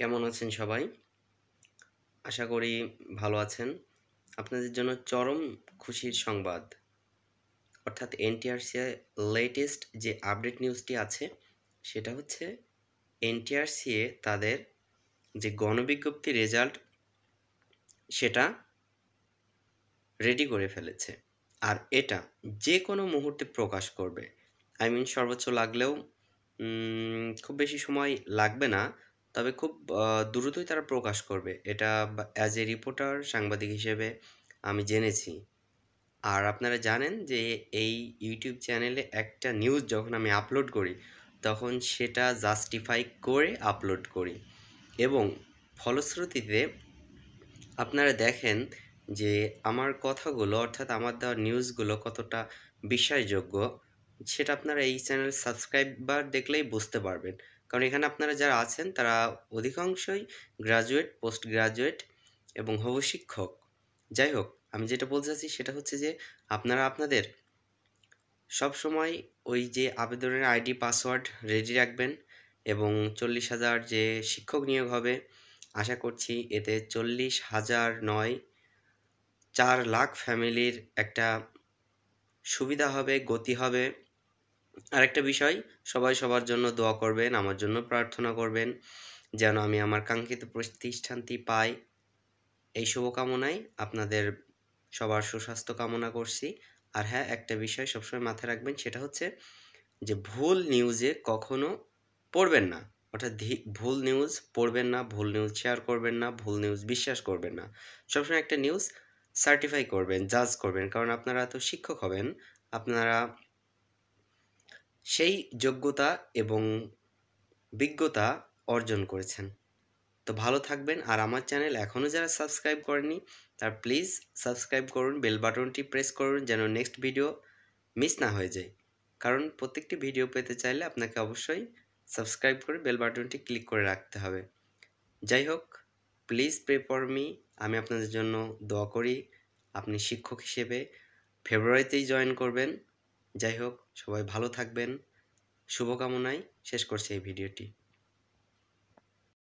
কেমন আছেন সবাই আশা করি ভালো আছেন আপনাদের জন্য চরম খুশির সংবাদ অর্থাৎ এনটিআরসিআই লেটেস্ট যে আপডেট নিউজটি আছে সেটা হচ্ছে এনটিআরসিএ তাদের যে গণবিজ্ঞপ্তি রেজাল্ট সেটা রেডি করে ফেলেছে আর এটা যে কোনো মুহূর্তে প্রকাশ করবে আই মিন সর্বোচ্চ লাগলেও খুব বেশি সময় লাগবে না তবে খুব দ্রুতই তারা প্রকাশ করবে এটা অ্যাজ এ রিপোর্টার সাংবাদিক হিসেবে আমি জেনেছি আর আপনারা জানেন যে এই ইউটিউব চ্যানেলে একটা নিউজ যখন আমি আপলোড করি তখন সেটা জাস্টিফাই করে আপলোড করি এবং ফলশ্রুতিতে আপনারা দেখেন যে আমার কথাগুলো অর্থাৎ আমার দেওয়া নিউজগুলো কতটা বিশ্বাসযোগ্য সেটা আপনারা এই চ্যানেল সাবস্ক্রাইবার দেখলেই বুঝতে পারবেন কারণ এখানে আপনারা যারা আছেন তারা অধিকাংশই গ্রাজুয়েট পোস্ট গ্রাজুয়েট এবং হব শিক্ষক যাই হোক আমি যেটা বলতে চাচ্ছি সেটা হচ্ছে যে আপনারা আপনাদের সব সময় ওই যে আবেদনের আইডি পাসওয়ার্ড রেডি রাখবেন এবং চল্লিশ হাজার যে শিক্ষক নিয়োগ হবে আশা করছি এতে চল্লিশ হাজার নয় চার লাখ ফ্যামিলির একটা সুবিধা হবে গতি হবে আরেকটা বিষয় সবাই সবার জন্য দোয়া করবেন আমার জন্য প্রার্থনা করবেন যেন আমি আমার কাঙ্ক্ষিত প্রতিষ্ঠানটি পাই এই শুভকামনায় আপনাদের সবার সুস্বাস্থ্য কামনা করছি আর হ্যাঁ একটা বিষয় সবসময় মাথায় রাখবেন সেটা হচ্ছে যে ভুল নিউজে কখনো পড়বেন না অর্থাৎ ভুল নিউজ পড়বেন না ভুল নিউজ শেয়ার করবেন না ভুল নিউজ বিশ্বাস করবেন না সবসময় একটা নিউজ সার্টিফাই করবেন জাজ করবেন কারণ আপনারা তো শিক্ষক হবেন আপনারা সেই যোগ্যতা এবং বিজ্ঞতা অর্জন করেছেন তো ভালো থাকবেন আর আমার চ্যানেল এখনও যারা সাবস্ক্রাইব করেনি তার প্লিজ সাবস্ক্রাইব করুন বেল বাটনটি প্রেস করুন যেন নেক্সট ভিডিও মিস না হয়ে যায় কারণ প্রত্যেকটি ভিডিও পেতে চাইলে আপনাকে অবশ্যই সাবস্ক্রাইব করে বেল বাটনটি ক্লিক করে রাখতে হবে যাই হোক প্লিজ প্রে ফর মি আমি আপনাদের জন্য দোয়া করি আপনি শিক্ষক হিসেবে ফেব্রুয়ারিতেই জয়েন করবেন যাই হোক সবাই ভালো থাকবেন শুভকামনায় শেষ করছি এই ভিডিওটি